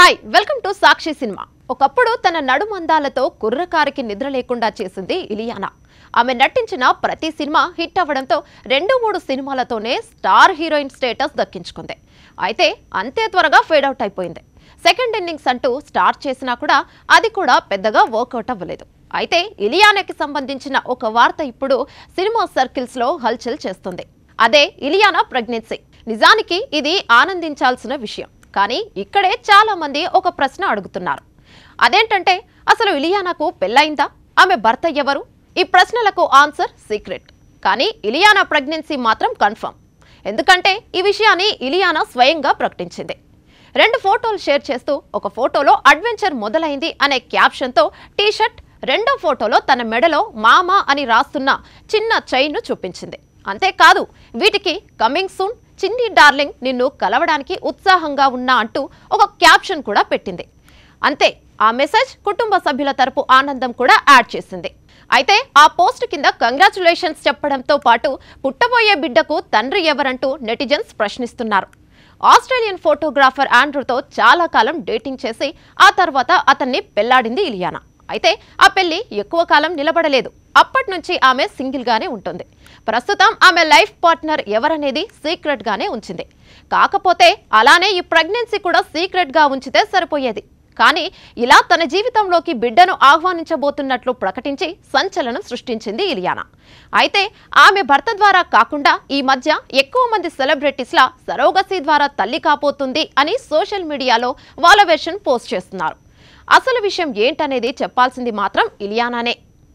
hi welcome to Sakshi cinema ఒకప్పుడు తన నడుమందాలతో కుర్రకారికి నిద్ర లేకుండా చేసింది ఇలియానా ఆమె నటించిన ప్రతి సినిమా హిట్ అవ్వడంతో రెండు మూడు సినిమాలతోనే స్టార్ హీరోయిన్ స్టేటస్ దక్కించుకుంది అయితే అంతే త్వరగా ఫేడౌట్ అయిపోయింది సెకండ్ ఇన్నింగ్స్ అంటూ స్టార్ చేసినా కూడా అది కూడా పెద్దగా వర్కౌట్ అవ్వలేదు అయితే ఇలియానాకి సంబంధించిన ఒక వార్త ఇప్పుడు సినిమా సర్కిల్స్లో హల్చల్ చేస్తుంది అదే ఇలియానా ప్రెగ్నెన్సీ నిజానికి ఇది ఆనందించాల్సిన విషయం కానీ ఇక్కడే చాలామంది ఒక ప్రశ్న అడుగుతున్నారు అదేంటంటే అసలు ఇలియానాకు పెళ్ళైందా ఆమె భర్త ఎవరు ఈ ప్రశ్నలకు ఆన్సర్ సీక్రెట్ కానీ ఇలియానా ప్రెగ్నెన్సీ మాత్రం కన్ఫర్మ్ ఎందుకంటే ఈ విషయాన్ని ఇలియానా స్వయంగా ప్రకటించింది రెండు ఫోటోలు షేర్ చేస్తూ ఒక ఫోటోలో అడ్వెంచర్ మొదలైంది అనే క్యాప్షన్తో టీషర్ట్ రెండో ఫోటోలో తన మెడలో మామా అని రాస్తున్న చిన్న చైన్ను చూపించింది అంతేకాదు వీటికి కమింగ్ సూన్ చిన్ని డార్లింగ్ నిన్ను కలవడానికి ఉత్సాహంగా ఉన్నా అంటూ ఒక క్యాప్షన్ కూడా పెట్టింది అంతే ఆ మెసేజ్ కుటుంబ సభ్యుల తరపు ఆనందం కూడా యాడ్ చేసింది అయితే ఆ పోస్ట్ కింద కంగ్రాచులేషన్స్ చెప్పడంతో పాటు పుట్టబోయే బిడ్డకు తండ్రి ఎవరంటూ నెటిజన్స్ ప్రశ్నిస్తున్నారు ఆస్ట్రేలియన్ ఫోటోగ్రాఫర్ ఆండ్రూతో చాలా కాలం డేటింగ్ చేసి ఆ తర్వాత అతన్ని పెళ్లాడింది ఇలియానా అయితే ఆ పెళ్లి ఎక్కువ కాలం నిలబడలేదు అప్పటి నుంచి ఆమె సింగిల్గానే ఉంటుంది ప్రస్తుతం ఆమె లైఫ్ పార్ట్నర్ ఎవరనేది సీక్రెట్గానే ఉంచింది కాకపోతే అలానే ఈ ప్రెగ్నెన్సీ కూడా సీక్రెట్గా ఉంచితే సరిపోయేది కానీ ఇలా తన జీవితంలోకి బిడ్డను ఆహ్వానించబోతున్నట్లు ప్రకటించి సంచలనం సృష్టించింది ఇలియానా అయితే ఆమె భర్త ద్వారా కాకుండా ఈ మధ్య ఎక్కువ మంది సెలబ్రిటీస్లా సరోగసీ ద్వారా తల్లి కాపోతుంది అని సోషల్ మీడియాలో వాళ్ళ వెర్షన్ పోస్ట్ చేస్తున్నారు అసలు విషయం ఏంటనేది చెప్పాల్సింది మాత్రం ఇలియానానే